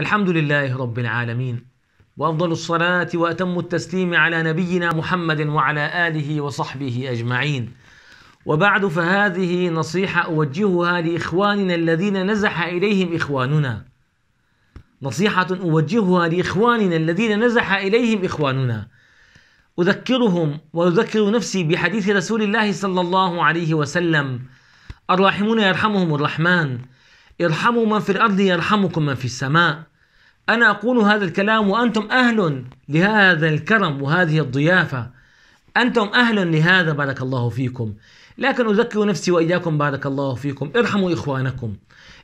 الحمد لله رب العالمين وافضل الصلاه واتم التسليم على نبينا محمد وعلى اله وصحبه اجمعين وبعد فهذه نصيحه اوجهها لاخواننا الذين نزح اليهم اخواننا نصيحه اوجهها لاخواننا الذين نزح اليهم اخواننا اذكرهم واذكر نفسي بحديث رسول الله صلى الله عليه وسلم الراحمون يرحمهم الرحمن ارحموا من في الارض يرحمكم من في السماء أنا أقول هذا الكلام وأنتم أهل لهذا الكرم وهذه الضيافة أنتم أهل لهذا بارك الله فيكم لكن أذكر نفسي وإياكم بارك الله فيكم ارحموا إخوانكم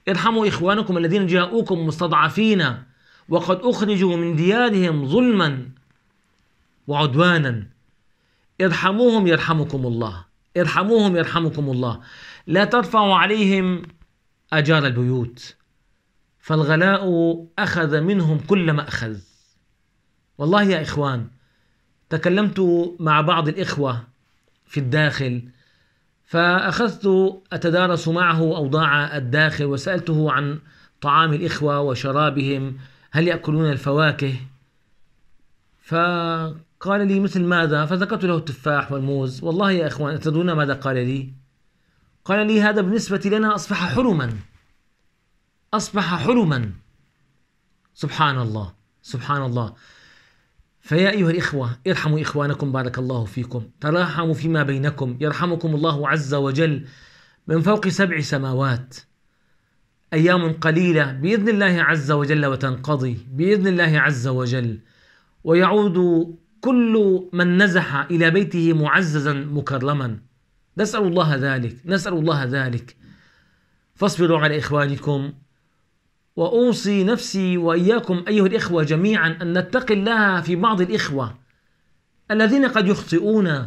ارحموا إخوانكم الذين جاءوكم مستضعفين وقد أخرجوا من ديارهم ظلما وعدوانا ارحموهم يرحمكم الله ارحموهم يرحمكم الله لا ترفعوا عليهم أجار البيوت فالغلاء أخذ منهم كل ما أخذ والله يا إخوان تكلمت مع بعض الإخوة في الداخل فأخذت أتدارس معه أوضاع الداخل وسألته عن طعام الإخوة وشرابهم هل يأكلون الفواكه فقال لي مثل ماذا فذكرت له التفاح والموز والله يا إخوان أتدرون ماذا قال لي قال لي هذا بالنسبة لنا أصبح حرما أصبح حلما سبحان الله سبحان الله فيا أيها الإخوة ارحموا إخوانكم بارك الله فيكم تراحموا فيما بينكم يرحمكم الله عز وجل من فوق سبع سماوات أيام قليلة بإذن الله عز وجل وتنقضي بإذن الله عز وجل ويعود كل من نزح إلى بيته معززا مكرما نسأل الله ذلك نسأل الله ذلك فاصبروا على إخوانكم وأوصي نفسي وإياكم أيها الإخوة جميعا أن نتقي الله في بعض الإخوة الذين قد يخطئون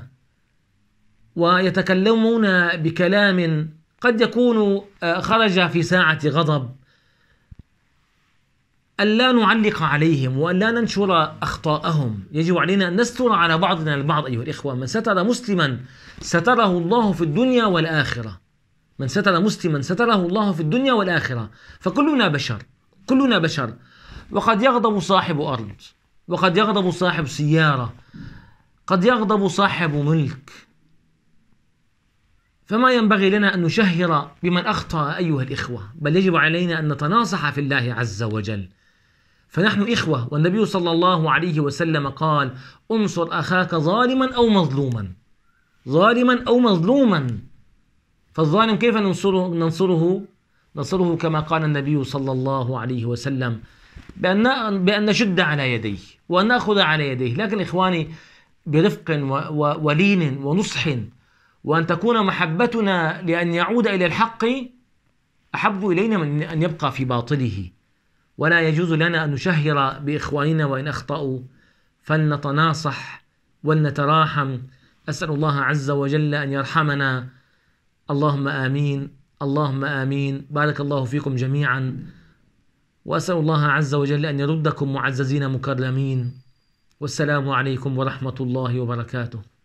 ويتكلمون بكلام قد يكون آه، خرج في ساعة غضب ألا نعلق عليهم وألا ننشر أخطاءهم يجب علينا أن نستر على بعضنا البعض أيها الإخوة من ستر مسلما ستره الله في الدنيا والآخرة من ستر مسلما ستره الله في الدنيا والآخرة فكلنا بشر كلنا بشر وقد يغضب صاحب أرض وقد يغضب صاحب سيارة قد يغضب صاحب ملك فما ينبغي لنا أن نشهر بمن أخطأ أيها الإخوة بل يجب علينا أن نتناصح في الله عز وجل فنحن إخوة والنبي صلى الله عليه وسلم قال انصر أخاك ظالما أو مظلوما ظالما أو مظلوما فالظالم كيف ننصره ننصره ننصره كما قال النبي صلى الله عليه وسلم بأن بأن نشد على يديه وأن نأخذ على يديه لكن إخواني برفق ولين ونصح وأن تكون محبتنا لأن يعود إلى الحق أحب إلينا من أن يبقى في باطله ولا يجوز لنا أن نشهر بإخواننا وإن أخطأوا فلنتناصح ولنتراحم أسأل الله عز وجل أن يرحمنا اللهم امين اللهم امين بارك الله فيكم جميعا واسال الله عز وجل ان يردكم معززين مكرمين والسلام عليكم ورحمه الله وبركاته